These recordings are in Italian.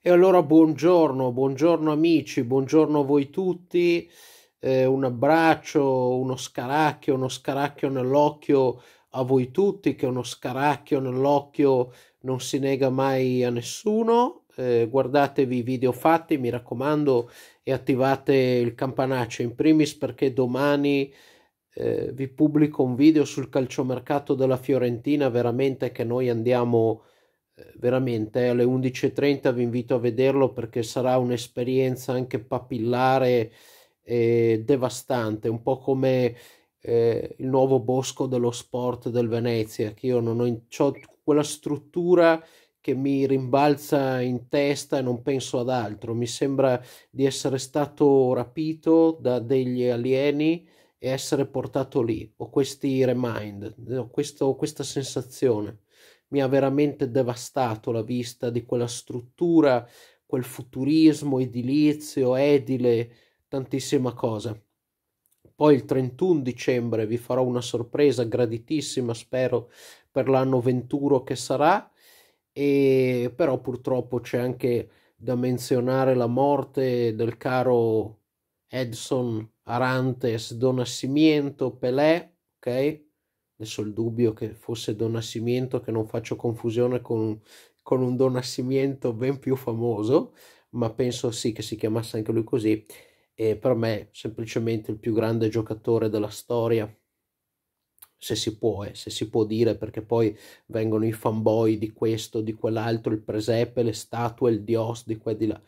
E allora buongiorno, buongiorno amici, buongiorno a voi tutti, eh, un abbraccio, uno scaracchio, uno scaracchio nell'occhio a voi tutti, che uno scaracchio nell'occhio non si nega mai a nessuno. Eh, guardatevi i video fatti, mi raccomando, e attivate il campanaccio, in primis perché domani eh, vi pubblico un video sul calciomercato della Fiorentina, veramente che noi andiamo... Eh, veramente alle 11.30 vi invito a vederlo perché sarà un'esperienza anche papillare e devastante, un po' come eh, il nuovo bosco dello sport del Venezia, che io non ho, in, ho quella struttura che mi rimbalza in testa e non penso ad altro, mi sembra di essere stato rapito da degli alieni e essere portato lì, ho questi remind, ho questo, questa sensazione mi ha veramente devastato la vista di quella struttura, quel futurismo edilizio, edile, tantissima cosa. Poi il 31 dicembre vi farò una sorpresa graditissima, spero, per l'anno 21 che sarà, e però purtroppo c'è anche da menzionare la morte del caro Edson Arantes Don Assimiento Pelé, ok? adesso il dubbio che fosse Don Nascimento, che non faccio confusione con, con un Don Nascimento ben più famoso, ma penso sì che si chiamasse anche lui così, e per me semplicemente il più grande giocatore della storia, se si può, eh, se si può dire, perché poi vengono i fanboy di questo, di quell'altro, il presepe, le statue, il dios, di qua e di là.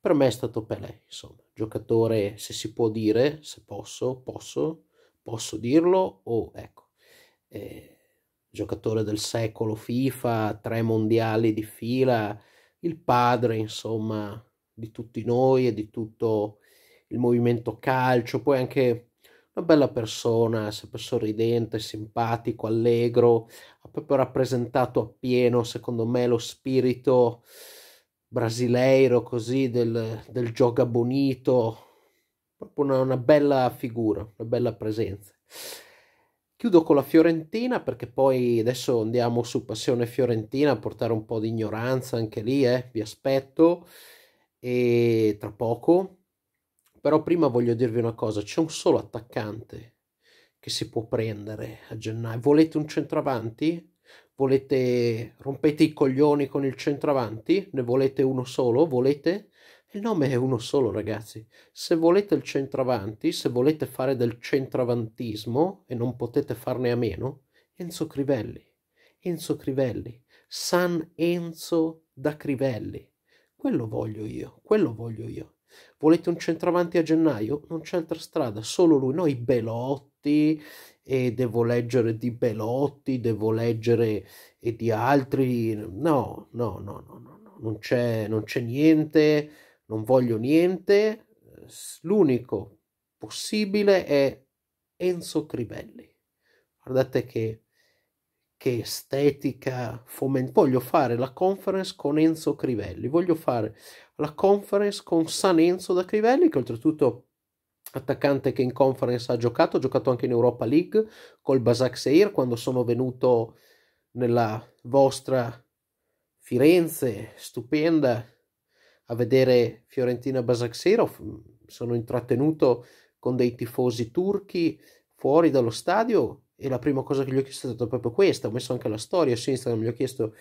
Per me è stato Pelé, insomma, giocatore, se si può dire, se posso, posso, posso dirlo, o oh, ecco eh, giocatore del secolo FIFA, tre mondiali di fila, il padre insomma di tutti noi e di tutto il movimento calcio, poi anche una bella persona, sempre sorridente, simpatico, allegro, ha proprio rappresentato appieno secondo me lo spirito brasileiro così del, del gioca bonito, proprio una, una bella figura, una bella presenza. Chiudo con la Fiorentina perché poi adesso andiamo su Passione Fiorentina a portare un po' di ignoranza anche lì, eh? vi aspetto e tra poco. Però prima voglio dirvi una cosa, c'è un solo attaccante che si può prendere a gennaio. Volete un centravanti? Volete rompete i coglioni con il centravanti? Ne volete uno solo? Volete? Il nome è uno solo, ragazzi. Se volete il centravanti, se volete fare del centravantismo e non potete farne a meno, Enzo Crivelli. Enzo Crivelli. San Enzo da Crivelli. Quello voglio io, quello voglio io. Volete un centravanti a gennaio? Non c'è altra strada, solo lui. Noi Belotti e devo leggere di Belotti, devo leggere e di altri. No, no, no, no, no, no. Non c'è, non c'è niente non voglio niente, l'unico possibile è Enzo Crivelli. Guardate che, che estetica fomenta. Voglio fare la conference con Enzo Crivelli, voglio fare la conference con San Enzo da Crivelli, che oltretutto attaccante che in conference ha giocato, ha giocato anche in Europa League col Basak Seir quando sono venuto nella vostra Firenze, stupenda a vedere Fiorentina Basaksehirov, sono intrattenuto con dei tifosi turchi fuori dallo stadio e la prima cosa che gli ho chiesto è stata proprio questa, ho messo anche la storia su Instagram, gli ho chiesto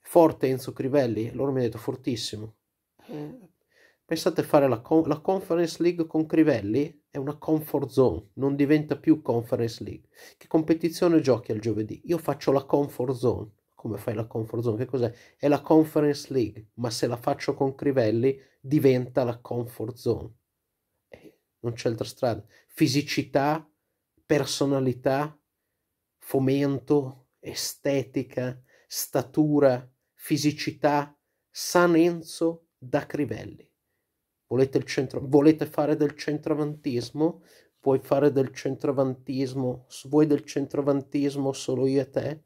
forte Enzo Crivelli, loro mi hanno detto fortissimo. Mm. pensate a fare la, la Conference League con Crivelli? È una comfort zone, non diventa più Conference League. Che competizione giochi al giovedì? Io faccio la comfort zone come fai la comfort zone? Che cos'è? È la conference league, ma se la faccio con Crivelli diventa la comfort zone. Eh, non c'è altra strada. Fisicità, personalità, fomento, estetica, statura, fisicità, San Enzo da Crivelli. Volete, il centro... Volete fare del centravantismo? Puoi fare del centravantismo, vuoi del centravantismo solo io e te?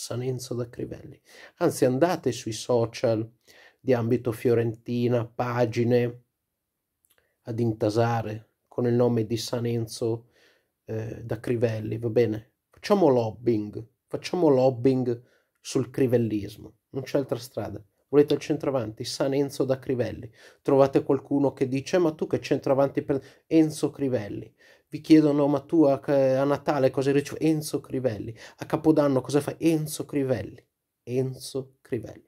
San Enzo da Crivelli. Anzi, andate sui social di ambito fiorentina, pagine ad intasare con il nome di San Enzo eh, da Crivelli, va bene? Facciamo lobbying, facciamo lobbying sul crivellismo, non c'è altra strada. Volete il centravanti? San Enzo da Crivelli. Trovate qualcuno che dice ma tu che centravanti per Enzo Crivelli vi chiedono ma tu a, a Natale cosa ricevi? Enzo Crivelli, a Capodanno cosa fai? Enzo Crivelli, Enzo Crivelli.